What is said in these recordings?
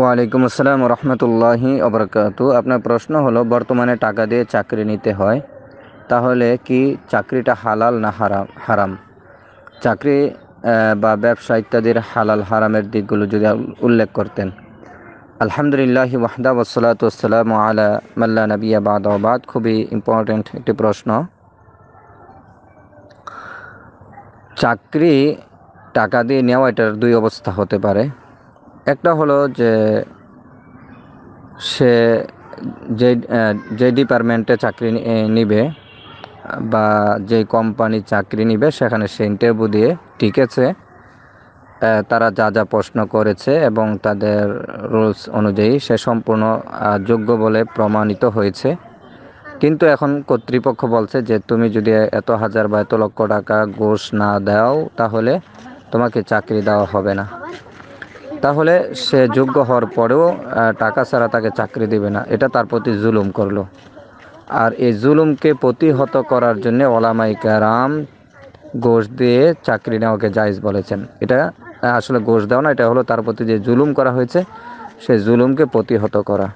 ওয়ালাইকুম আসসালাম রহমতুল্লাহ অবরকাত আপনার প্রশ্ন হলো বর্তমানে টাকা দিয়ে চাকরি নিতে হয় তাহলে কি চাকরিটা হালাল না হারাম হারাম চাকরি বা ব্যবসা ইত্যাদির হালাল হারামের দিকগুলো যদি উল্লেখ করতেন আলহামদুলিল্লাহ ওয়াহদা ওসলাতাম আলা মাল্লা নবিয়া বাদাবাদ খুবই ইম্পর্ট্যান্ট একটি প্রশ্ন চাকরি টাকা দিয়ে নেওয়া এটার দুই অবস্থা হতে পারে একটা হলো যে সে যে যে ডিপার্টমেন্টে চাকরি নিবে বা যে কোম্পানি চাকরি নিবে সেখানে সে ইন্টারভিউ দিয়ে টিকেছে তারা যা যা প্রশ্ন করেছে এবং তাদের রুলস অনুযায়ী সে সম্পূর্ণ যোগ্য বলে প্রমাণিত হয়েছে কিন্তু এখন কর্তৃপক্ষ বলছে যে তুমি যদি এত হাজার বা এত লক্ষ টাকা ঘোষ না দাও তাহলে তোমাকে চাকরি দেওয়া হবে না তাহলে সে যোগ্য হওয়ার পরেও টাকা ছাড়া তাকে চাকরি দেবে না এটা তার প্রতি জুলুম করলো আর এই জুলুমকে প্রতিহত করার জন্য ওলামাই কারাম গোষ দিয়ে চাকরি নেওয়াকে জায়জ বলেছেন এটা আসলে গোষ দেওয়া না এটা হলো তার প্রতি যে জুলুম করা হয়েছে সে জুলুমকে প্রতিহত করা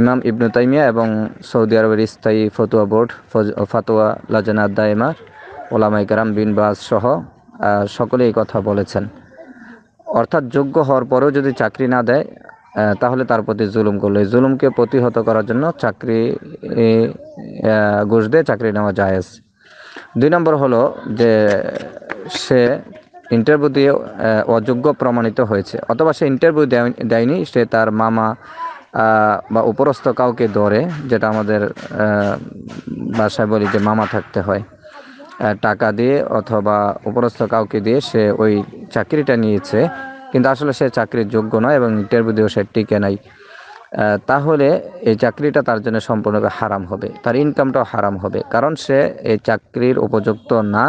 ইমাম ইবনু তাইমিয়া এবং সৌদি আরবের স্থায়ী ফতুয়া বোর্ড ফাতোয়া লাজানা দায়মা ওলামাই কারাম বিন সহ সকলে এই কথা বলেছেন অর্থাৎ যোগ্য হওয়ার পরেও যদি চাকরি না দেয় তাহলে তার প্রতি জুলুম করলো এই জুলুমকে প্রতিহত করার জন্য চাকরি ঘুষ দিয়ে চাকরি নেওয়া আছে দুই নম্বর হলো যে সে ইন্টারভিউ দিয়ে অযোগ্য প্রমাণিত হয়েছে অথবা সে ইন্টারভিউ দেয়নি সে তার মামা বা উপরস্থ কাউকে ধরে যেটা আমাদের বাসায় বলি যে মামা থাকতে হয় টাকা দিয়ে অথবা উপরস্থ কাউকে দিয়ে সে ওই চাকরিটা নিয়েছে কিন্তু আসলে সে চাকরির যোগ্য নয় এবং ইন্টারভিউ দিয়েও সে টিকে নাই তাহলে এই চাকরিটা তার জন্য সম্পূর্ণভাবে হারাম হবে তার ইনকামটাও হারাম হবে কারণ সে এই চাকরির উপযুক্ত না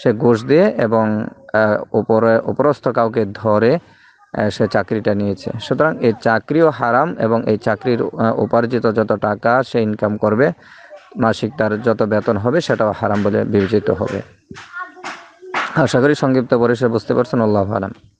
সে ঘুষ দিয়ে এবং উপরে উপরস্থ কাউকে ধরে সে চাকরিটা নিয়েছে সুতরাং এই চাকরিও হারাম এবং এই চাকরির উপার্জিত যত টাকা সে ইনকাম করবে মাসিক তার যত বেতন হবে সেটাও হারাম বলে বিবেচিত হবে আশা করি সংক্ষিপ্ত পরিসর বুঝতে পারছেন আল্লাহ হারাম